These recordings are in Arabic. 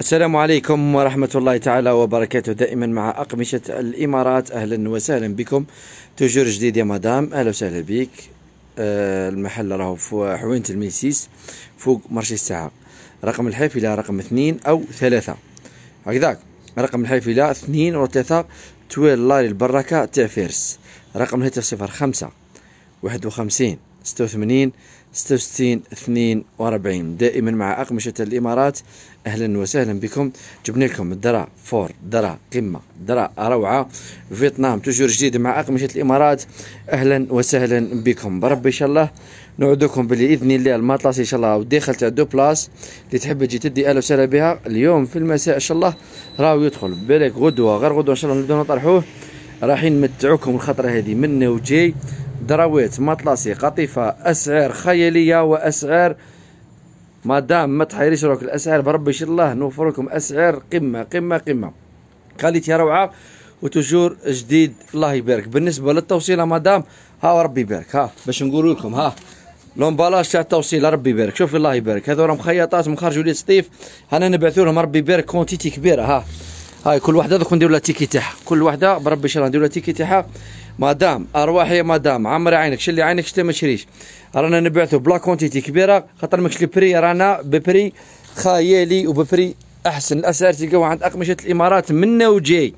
السلام عليكم ورحمة الله تعالى وبركاته دائما مع أقمشة الإمارات أهلا وسهلا بكم توجور جديد يا مدام أهلا وسهلا بك أه المحل راهو في حوينة الميسيس فوق مرشي الساعة رقم الحافلة رقم اثنين أو ثلاثة هكذاك رقم الحافلة اثنين ثلاثة تويل لاري البركة تاع فارس رقم الهاتف صفر خمسة واحد وخمسين ستة وثمانين ستة وستين اثنين وأربعين دائما مع أقمشة الإمارات اهلا وسهلا بكم جبنا لكم الدرع فور درع قمه درع روعه فيتنام توجور جديد مع اقمشه الامارات اهلا وسهلا بكم بربي ان شاء الله نوعدكم باذن الله الماطلاس ان شاء الله والداخل تاع دو بلاس اللي تحب تجي تدي الف وسهلا بها اليوم في المساء ان شاء الله راهو يدخل بالك غدوه غير غدوه ان شاء الله نبداو نطرحوه رايحين نمتعوكم الخطره هذه منا وجاي دراوات مطلاسي قطيفه اسعار خياليه واسعار ما دام ما تحيريش روك الاسعار بربي ان الله نوفر لكم اسعار قمه قمه قمه كاليتي روعه وتجور جديد الله يبارك بالنسبه للتوصيله مدام ها ربي يبارك ها باش نقول لكم ها لومبالاج تاع التوصيله ربي يبارك شوف الله يبارك هذو راهم مخيطات مخرجوا لي سطيف انا نبعثوا لهم ربي يبارك كونتيتي كبيره ها هاي كل وحده دوك نديروا لها تيكي تاعها كل وحده بربي ان الله نديروا لها تيكي تاعها مدام ارواحي مدام عمري عينك شلي عينك شتي ما تشريش رانا نبعثو بلا كونتيتي كبيره خاطر ماكش بري رانا ببري خيالي وببري احسن الاسعار تلقاوها عند اقمشه الامارات منا وجاي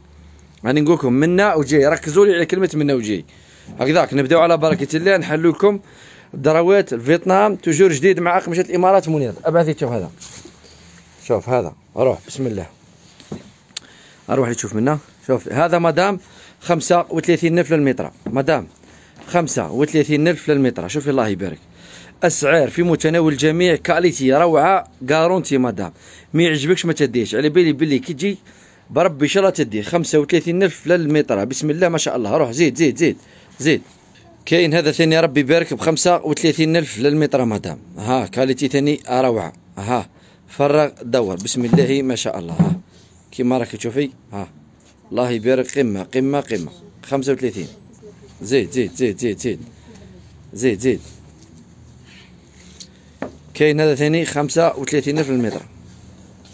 راني نقول لكم منا وجاي ركزوا لي على كلمه منا وجاي هكذاك نبداو على بركه الله نحلوا لكم دروات الفيتنام توجور جديد مع اقمشه الامارات منير ابعثي شوف هذا شوف هذا روح بسم الله اروح لي تشوف منا شوف هذا مدام خمسة وثلاثين ألف للمترة مدام خمسة وثلاثين ألف للمترة شوفي الله يبارك اسعار في متناول الجميع كاليتي روعه كارونتي مدام ما يعجبكش ما تديش على بالي بلي كي تجي بربي ان شاء الله وثلاثين ألف للميطره بسم الله ما شاء الله روح زيد زيد زيد زيد كاين هذا ثاني ربي يبارك ب 35000 للميطره مدام ها كاليتي ثاني روعه ها فرغ دور بسم الله ما شاء الله ها كيما راكي تشوفي ها الله يبارك قمة قمة قمة خمسة وثلاثين زيد زيد زيد زيد زيد زيد زيد كاين هذا ثاني خمسة وثلاثين ألف المتر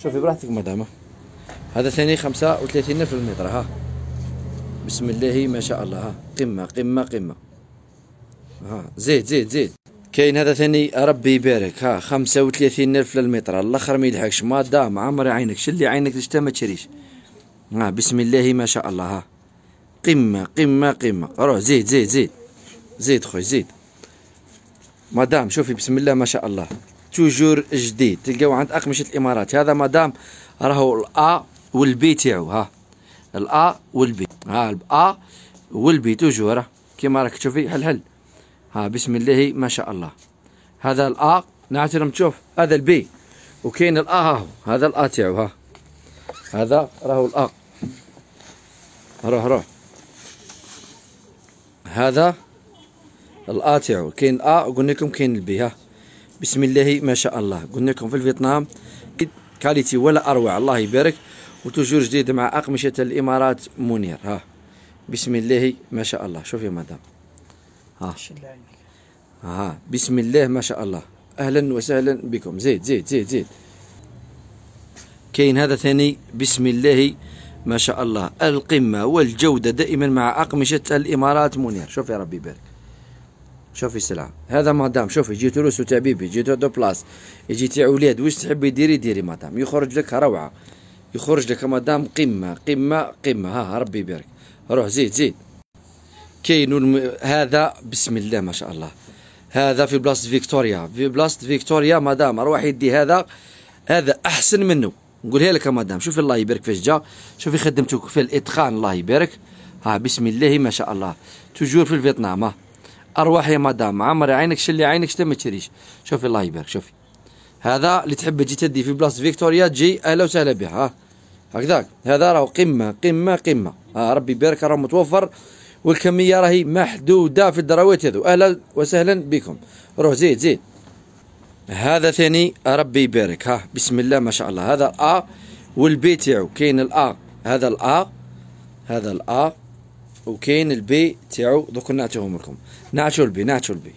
شوفي براحتك مدامة هذا ثاني خمسة وثلاثين ألف المتر ها بسم الله ما شاء الله ها قمة قمة قمة ها زيد زيد زيد كاين هذا ثاني ربي يبارك ها خمسة وثلاثين ألف للمتر الاخر ما يضحكش مادام عمري عينك شلي عينك لشتا ما تشريش ها بسم الله ما شاء الله ها قمة قمة قمة روح زيد زيد زيد زيد خويا زيد مدام شوفي بسم الله ما شاء الله توجور جديد تلقاو عند أقمشة الإمارات هذا مدام راهو الأ والبي تاعو ها الأ والبي ها الأ والبي توجور كيما راك تشوفي هل هل ها بسم الله ما شاء الله هذا الأ نعترم تشوف هذا البي وكاين الأ هاهو هذا الأ تاعو ها هذا راهو الأ روح روح هذا الأ كاين أ قلنا لكم كاين البي ها بسم الله ما شاء الله قلنا لكم في الفيتنام كاليتي ولا أروع الله يبارك وتوجور جديد مع أقمشة الإمارات منير ها بسم الله ما شاء الله شوفي مدام ها ها بسم الله ما شاء الله أهلا وسهلا بكم زيد زيد زيد زيد كاين هذا ثاني بسم الله ما شاء الله القمة والجودة دائما مع أقمشة الإمارات منير شوف يا ربي يبارك شوفي السلعة هذا مدام شوفي جيتو روسو بيبي جيتو دو بلاص جيتي ولاد واش تحبي ديري ديري مدام يخرج لك روعة يخرج لك مدام قمة قمة قمة ها ربي يبارك روح زيد زيد كاين الم... هذا بسم الله ما شاء الله هذا في بلاصة فيكتوريا في بلاصة فيكتوريا مدام روح يدي هذا هذا أحسن منه نقولها لك مدام شوفي الله يبارك فاش جا شوفي خدمته في الاتقان الله يبارك ها بسم الله ما شاء الله توجور في الفيتنام ها ارواح يا مدام عمري عينك شلي عينك شتا ما تشريش شوفي الله يبارك شوفي هذا اللي تحب تجي تدي في بلاصه فيكتوريا تجي اهلا وسهلا بها ها هكذاك هذا راه قمه قمه قمه ها ربي يبارك راه متوفر والكميه راهي محدوده في الدراوات هذو اهلا وسهلا بكم روح زيد زيد هذا ثاني ربي يبارك ها بسم الله ما شاء الله هذا الأ والبي تاعو كاين الأ هذا الأ هذا الأ وكاين البي تاعو دوك نعطيهم لكم نعطيو البي نعطيو البي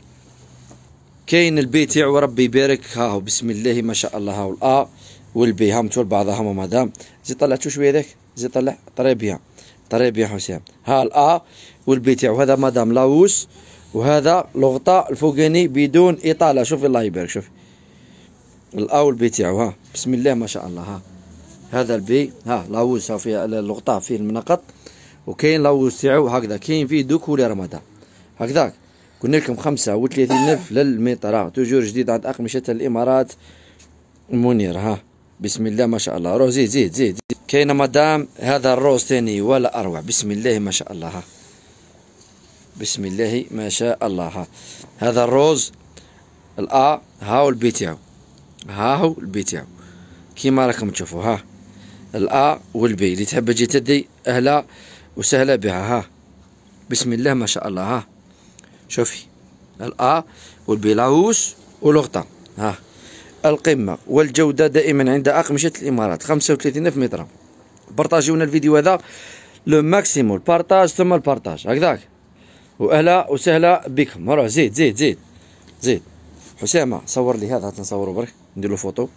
كاين البي تاعو ربي يبارك ها هو بسم الله ما شاء الله هاو الأ والبي هامتو لبعضهم مدام زي طلعتو شويه ذاك زي طلع طريبيا طريبيا حسام ها الأ والبي تاعو هذا مدام لاوس وهذا لغطاء الفوقاني بدون إطالة شوف الله يبارك شوف الاول بي تاعو ها بسم الله ما شاء الله ها هذا البي ها لاوز ها فيه اللقطه فيه المنقط وكاين لاوز تاعو هكذا كاين فيه دو كولير مادا هكذاك قلنا لكم خمسة وثلاثين الف للمتر توجور جديد عند اقمشه الامارات منير ها بسم الله ما شاء الله روح زيد زيد زيد, كاين مدام هذا الروز ثاني ولا اروع بسم الله ما شاء الله ها بسم الله ما شاء الله ها هذا الروز الا هاو البي تاعو ها هو البي تاعو كيما راكم تشوفوا ها الا والبي اللي تحب تجي تدي اهلا وسهلا بها ها بسم الله ما شاء الله ها شوفي الا والبلاوس والغطا ها القمه والجوده دائما عند اقمشه الامارات ألف متر بارطاجيونا الفيديو هذا لو ماكسيموم البارطاج ثم البارطاج هكذاك واهلا وسهلا بكم روح زيد زيد زيد زيد حسامه صور لي هذا تنصوروا برك نديرو فوتو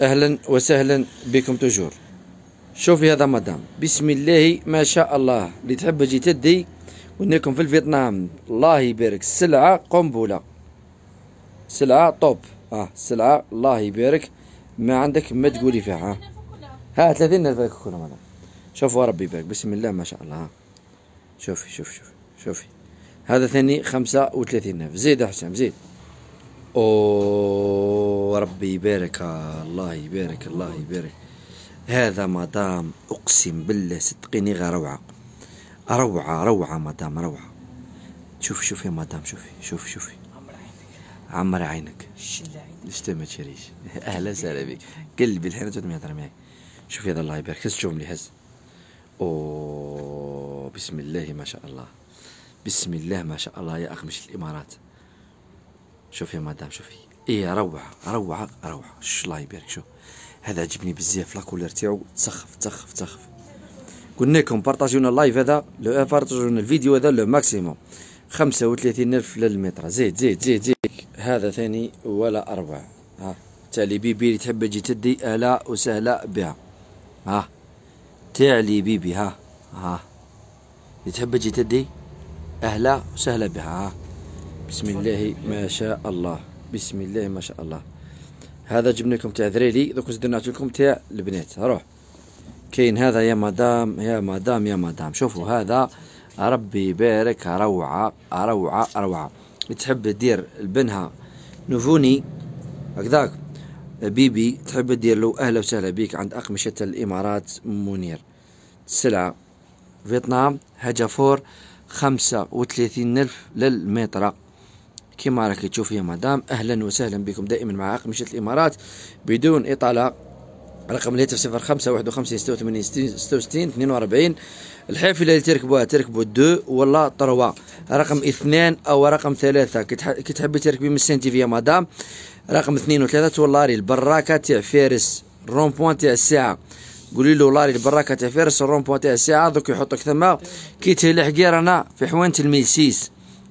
اهلا وسهلا بكم توجور شوفي هذا مدام بسم الله ما شاء الله اللي تحب تجي تدي ونكم في الفيتنام الله يبارك السلعه قنبله سلعه طوب اه السلعه الله يبارك ما عندك ما تقولي فيها آه. ها ها 30 الف كولا مدام شوفوا ربي يبارك بسم الله ما شاء الله ها شوفي شوفي شوفي شوفي هذا ثاني خمسة وثلاثين ألف زيد يا حسام زيد وربي يبارك الله يبارك الله يبارك هذا مدام اقسم بالله صدقيني غير روعه روعه روعه مدام روعه شوف شوف يا مدام شوفي شوف شوفي عمر عينك شتي ما تشريش اهلا وسهلا بك قلبي الحين جات معي معاك شوفي هذا الله يبارك هز شوف لي هز او بسم الله ما شاء الله بسم الله ما شاء الله يا اخ مش الامارات شوف يا مدام شوفي ايه روعه روعه روعه الله يبارك شوف هذا عجبني بزاف لاكولير تاعو تسخف تسخف تسخف قلنا لكم بارطاجيونا اللايف هذا لو بارطاجيونا الفيديو هذا لو ماكسيموم 35000 للمتر زيد زيد زيد زيد هذا ثاني ولا أربع ها تاع لي بيبي اللي تحب تجي تدي أهلا وسهلا بها ها تاع لي بيبي ها ها اللي تحب تجي تدي أهلا وسهلا بها ها بسم الله ما شاء الله بسم الله ما شاء الله هذا جبنا لكم تاع ذريلي دوك زدنا لكم تاع البنات روح كاين هذا يا مدام يا مدام يا مدام شوفوا هذا ربي يبارك روعه روعه روعه تحب دير البنها نوفوني هكذاك بيبي تحب دير له اهلا وسهلا بك عند اقمشه الامارات منير السلعه فيتنام هجافور خمسة وثلاثين ألف للمتر كيما راكي تشوف يا مدام اهلا وسهلا بكم دائما مع عقل اقمشه الامارات بدون اطاله رقم الهاتف صفر خمسة واحد وخمسين ستة وثمانين ستة وستين اثنين وربعين الحافلة اللي تركبوها تركبو دو ولا تروا رقم اثنان أو رقم ثلاثة كي تحبي تركبي من سان تيفي يا مدام رقم اثنين وثلاثة واللاري البراكة تاع فارس رون بوان تاع الساعة قولي له لاري البراكة تاع فارس الرون بوان تاع الساعة دوك يحطك ثما كي تهلحقي رانا في حوانت الميسيس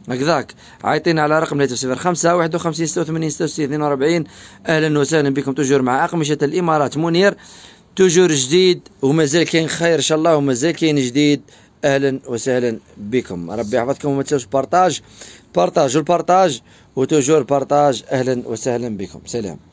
هكذاك عايطين على رقم 305 51 86 66 42 اهلا وسهلا بكم توجور مع اقمشه الامارات منير توجور جديد ومازال كاين خير ان شاء الله ومازال كاين جديد اهلا وسهلا بكم ربي يحفظكم وما تنساوش بارطاج بارطاج البارطاج وتوجور بارطاج اهلا وسهلا بكم سلام